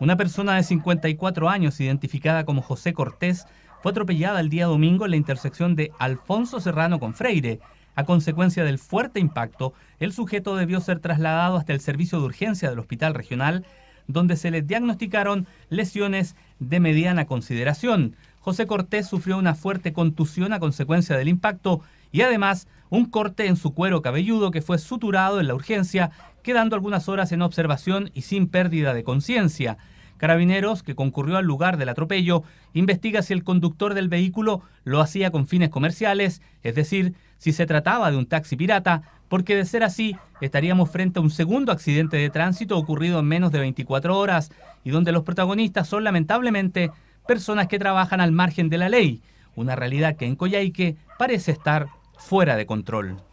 Una persona de 54 años, identificada como José Cortés, fue atropellada el día domingo en la intersección de Alfonso Serrano con Freire. A consecuencia del fuerte impacto, el sujeto debió ser trasladado hasta el servicio de urgencia del Hospital Regional donde se le diagnosticaron lesiones de mediana consideración. José Cortés sufrió una fuerte contusión a consecuencia del impacto y además un corte en su cuero cabelludo que fue suturado en la urgencia, quedando algunas horas en observación y sin pérdida de conciencia. Carabineros, que concurrió al lugar del atropello, investiga si el conductor del vehículo lo hacía con fines comerciales, es decir, si se trataba de un taxi pirata, porque de ser así estaríamos frente a un segundo accidente de tránsito ocurrido en menos de 24 horas y donde los protagonistas son lamentablemente personas que trabajan al margen de la ley, una realidad que en Coyhaique parece estar fuera de control.